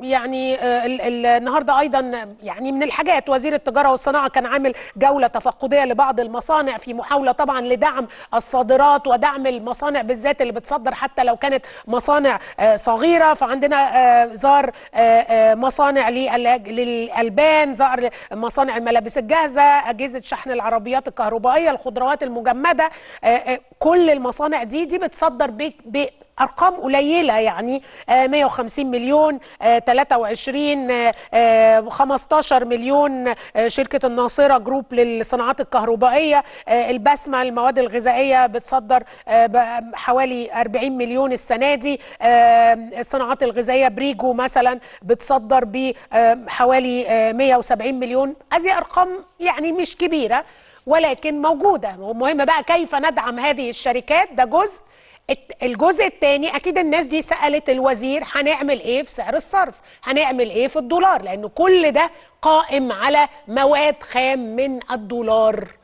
يعني آه، النهارده ايضا يعني من الحاجات وزير التجاره والصناعه كان عامل جوله تفقديه لبعض المصانع في محاوله طبعا لدعم الصادرات ودعم المصانع بالذات اللي بتصدر حتى لو كانت مصانع آه، صغيره فعندنا آه، زار مصانع للالبان زار مصانع الملابس الجاهزه اجهزه شحن العربيات الكهربائيه الخضروات المجمده كل المصانع دي دي بتصدر ارقام قليله يعني 150 آه، مليون 23 آه، 15 آه، مليون شركه الناصره جروب للصناعات الكهربائيه البسمه المواد الغذائيه بتصدر حوالي 40 مليون السنه دي الصناعات الغذائيه بريجو مثلا بتصدر بحوالي 170 مليون هذه ارقام يعني مش كبيره ولكن موجوده والمهم بقى كيف ندعم هذه الشركات ده جزء الجزء الثاني اكيد الناس دي سالت الوزير هنعمل ايه في سعر الصرف هنعمل ايه في الدولار لان كل ده قائم على مواد خام من الدولار